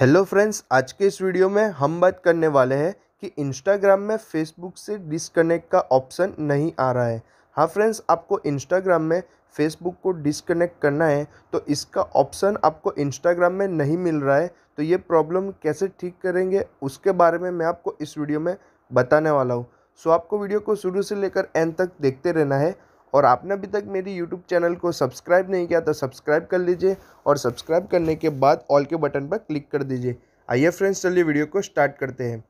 hello friends आज के इस वीडियो में हम बात करने वाले हैं कि इंस्टाग्राम में फेसबुक से डिसकनेक्ट का ऑप्शन नहीं आ रहा है हाँ फ्रेंड्स आपको इंस्टाग्राम में फेसबुक को डिसकनेक्ट करना है तो इसका ऑप्शन आपको इंस्टाग्राम में नहीं मिल रहा है तो ये प्रॉब्लम कैसे ठीक करेंगे उसके बारे में मैं आपको इस वीडियो में बताने वाला हूँ सो आपको वीडियो को शुरू से लेकर एंड तक देखते रहना है और आपने अभी तक मेरी यूट्यूब चैनल को सब्सक्राइब नहीं किया तो सब्सक्राइब कर लीजिए और सब्सक्राइब करने के बाद ऑल के बटन पर क्लिक कर दीजिए आइए फ्रेंड्स चलिए वीडियो को स्टार्ट करते हैं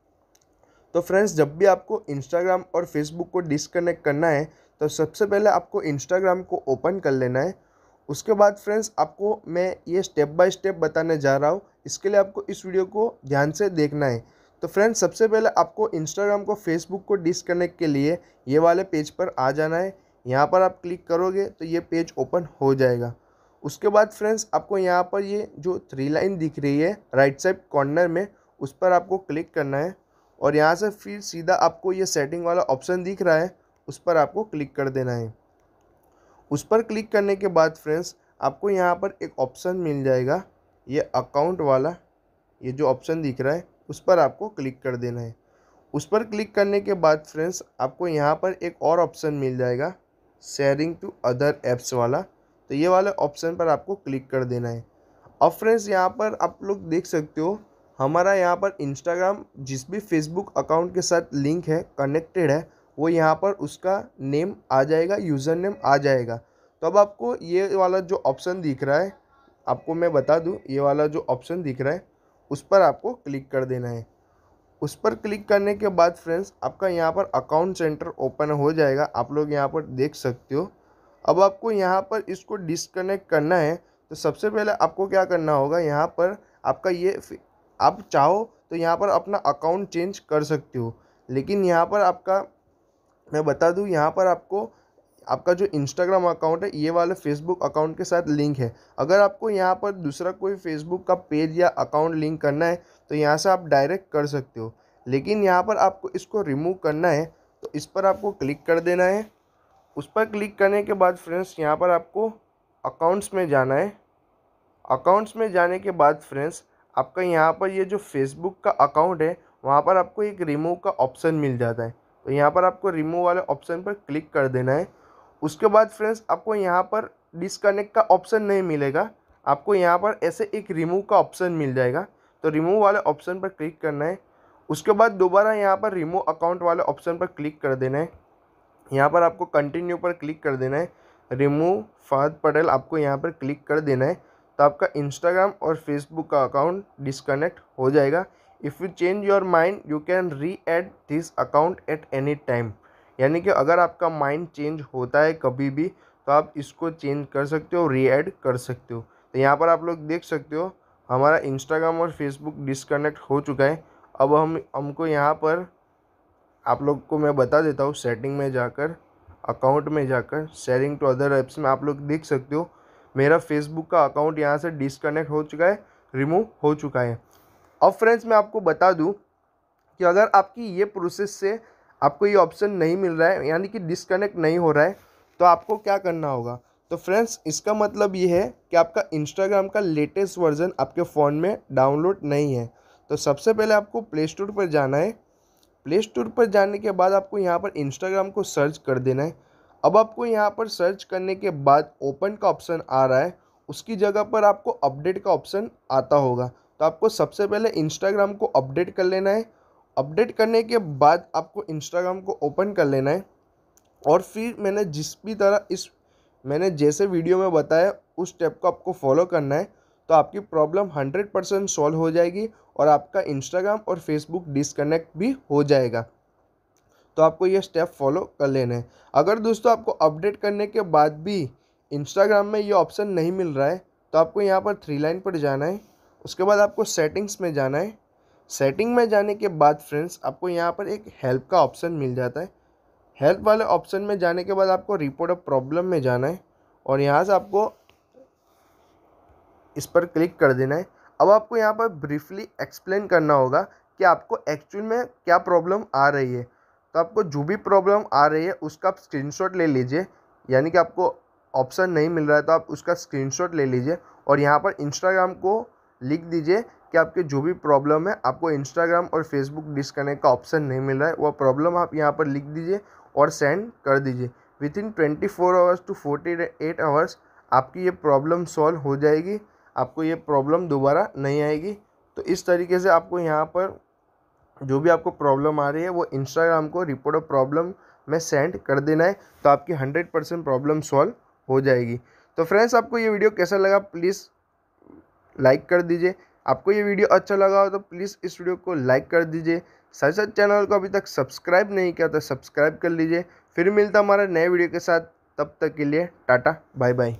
तो फ्रेंड्स जब भी आपको इंस्टाग्राम और फेसबुक को डिसकनेक्ट करना है तो सबसे पहले आपको इंस्टाग्राम को ओपन कर लेना है उसके बाद फ्रेंड्स आपको मैं ये स्टेप बाय स्टेप बताने जा रहा हूँ इसके लिए आपको इस वीडियो को ध्यान से देखना है तो फ्रेंड्स सबसे पहले आपको इंस्टाग्राम को फेसबुक को डिसकनेक्ट के लिए ये वाले पेज पर आ जाना है यहाँ पर आप क्लिक करोगे तो ये पेज ओपन हो जाएगा उसके बाद फ्रेंड्स आपको यहाँ पर ये जो थ्री लाइन दिख रही है राइट साइड कॉर्नर में उस पर आपको क्लिक करना है और यहाँ से फिर सीधा आपको ये सेटिंग वाला ऑप्शन दिख रहा है उस पर आपको क्लिक कर देना है उस पर क्लिक करने के बाद फ्रेंड्स आपको यहाँ पर एक ऑप्शन मिल जाएगा ये अकाउंट वाला ये जो ऑप्शन दिख रहा है उस पर आपको क्लिक कर देना है उस पर क्लिक करने के बाद फ्रेंड्स आपको यहाँ पर एक और ऑप्शन मिल जाएगा शेयरिंग टू अदर ऐप्स वाला तो ये वाले ऑप्शन पर आपको क्लिक कर देना है अब फ्रेंड्स यहाँ पर आप लोग देख सकते हो हमारा यहाँ पर इंस्टाग्राम जिस भी फेसबुक अकाउंट के साथ लिंक है कनेक्टेड है वो यहाँ पर उसका नेम आ जाएगा यूज़र नेम आ जाएगा तो अब आपको ये वाला जो ऑप्शन दिख रहा है आपको मैं बता दूँ ये वाला जो ऑप्शन दिख रहा है उस पर आपको क्लिक कर देना है उस पर क्लिक करने के बाद फ्रेंड्स आपका यहाँ पर अकाउंट सेंटर ओपन हो जाएगा आप लोग यहाँ पर देख सकते हो अब आपको यहाँ पर इसको डिसकनेक्ट करना है तो सबसे पहले आपको क्या करना होगा यहाँ पर आपका ये आप चाहो तो यहाँ पर अपना अकाउंट चेंज कर सकते हो लेकिन यहाँ पर आपका मैं बता दूँ यहाँ पर आपको आपका जो इंस्टाग्राम अकाउंट है ये वाले फेसबुक अकाउंट के साथ लिंक है अगर आपको यहाँ पर दूसरा कोई फेसबुक का पेज या अकाउंट लिंक करना है तो यहाँ से आप डायरेक्ट कर सकते हो लेकिन यहाँ पर आपको इसको रिमूव करना है तो इस पर आपको क्लिक कर देना है उस पर क्लिक करने के बाद फ्रेंड्स यहाँ पर आपको अकाउंट्स में जाना है अकाउंट्स में जाने के बाद फ्रेंड्स आपका यहाँ पर ये जो फेसबुक का अकाउंट है वहाँ पर आपको एक रिमूव का ऑप्शन मिल जाता है तो यहाँ पर आपको रिमूव वाले ऑप्शन पर क्लिक कर देना है उसके बाद फ्रेंड्स आपको यहाँ पर डिसकनेक्ट का ऑप्शन नहीं मिलेगा आपको यहाँ पर ऐसे एक रिमूव का ऑप्शन मिल जाएगा तो रिमूव वाले ऑप्शन पर क्लिक करना है उसके बाद दोबारा यहाँ पर रिमूव अकाउंट वाले ऑप्शन पर क्लिक कर देना है यहाँ पर आपको कंटिन्यू पर क्लिक कर देना है रिमूव फाद पटेल आपको यहाँ पर क्लिक कर देना है तो आपका इंस्टाग्राम और फेसबुक का अकाउंट डिसकनेक्ट हो जाएगा if you change your mind you can re add this account at any time यानी कि अगर आपका माइंड चेंज होता है कभी भी तो आप इसको चेंज कर सकते हो रीएड कर सकते हो तो यहाँ पर आप लोग देख सकते हो हमारा इंस्टाग्राम और फेसबुक डिसकनेक्ट हो चुका है अब हम हमको यहाँ पर आप लोग को मैं बता देता हूँ सेटिंग में जाकर अकाउंट में जाकर शेयरिंग टू अदर ऐप्स में आप लोग देख सकते हो मेरा फेसबुक का अकाउंट यहाँ से डिसकनेक्ट हो चुका है रिमूव हो चुका है अब फ्रेंड्स मैं आपको बता दूँ कि अगर आपकी ये प्रोसेस से आपको ये ऑप्शन नहीं मिल रहा है यानी कि डिसकनेक्ट नहीं हो रहा है तो आपको क्या करना होगा तो फ्रेंड्स इसका मतलब ये है कि आपका इंस्टाग्राम का लेटेस्ट वर्जन आपके फ़ोन में डाउनलोड नहीं है तो सबसे पहले आपको प्ले स्टोर पर जाना है प्ले स्टोर पर जाने के बाद आपको यहाँ पर इंस्टाग्राम को सर्च कर देना है अब आपको यहाँ पर सर्च करने के बाद ओपन का ऑप्शन आ रहा है उसकी जगह पर आपको अपडेट का ऑप्शन आता होगा तो आपको सबसे पहले इंस्टाग्राम को अपडेट कर लेना है अपडेट करने के बाद आपको इंस्टाग्राम को ओपन कर लेना है और फिर मैंने जिस भी तरह इस मैंने जैसे वीडियो में बताया उस स्टेप को आपको फॉलो करना है तो आपकी प्रॉब्लम हंड्रेड परसेंट सॉल्व हो जाएगी और आपका इंस्टाग्राम और फेसबुक डिसकनेक्ट भी हो जाएगा तो आपको यह स्टेप फॉलो कर लेना है अगर दोस्तों आपको अपडेट करने के बाद भी इंस्टाग्राम में ये ऑप्शन नहीं मिल रहा है तो आपको यहाँ पर थ्री लाइन पर जाना है उसके बाद आपको सेटिंग्स में जाना है सेटिंग में जाने के बाद फ्रेंड्स आपको यहाँ पर एक हेल्प का ऑप्शन मिल जाता है हेल्प वाले ऑप्शन में जाने के बाद आपको रिपोर्ट ऑफ प्रॉब्लम में जाना है और यहाँ से आपको इस पर क्लिक कर देना है अब आपको यहाँ पर ब्रीफली एक्सप्लेन करना होगा कि आपको एक्चुअल में क्या प्रॉब्लम आ रही है तो आपको जो भी प्रॉब्लम आ रही है उसका आप स्क्रीन ले लीजिए यानी कि आपको ऑप्शन नहीं मिल रहा है तो आप उसका स्क्रीन ले लीजिए और यहाँ पर इंस्टाग्राम को लिख दीजिए कि आपके जो भी प्रॉब्लम है आपको इंस्टाग्राम और फेसबुक डिसकनेक्ट का ऑप्शन नहीं मिल रहा है वह प्रॉब्लम आप यहाँ पर लिख दीजिए और सेंड कर दीजिए within twenty four hours to forty eight hours आपकी ये प्रॉब्लम सॉल्व हो जाएगी आपको ये प्रॉब्लम दोबारा नहीं आएगी तो इस तरीके से आपको यहाँ पर जो भी आपको प्रॉब्लम आ रही है वो इंस्टाग्राम को रिपोर्ट ऑफ प्रॉब्लम में सेंड कर देना है तो आपकी हंड्रेड परसेंट प्रॉब्लम सॉल्व हो जाएगी तो फ्रेंड्स आपको ये वीडियो कैसा लगा प्लीज़ लाइक कर दीजिए आपको ये वीडियो अच्छा लगा हो तो प्लीज़ इस वीडियो को लाइक कर दीजिए साथ साथ चैनल को अभी तक सब्सक्राइब नहीं किया तो सब्सक्राइब कर लीजिए फिर मिलता हमारा नए वीडियो के साथ तब तक के लिए टाटा बाय बाय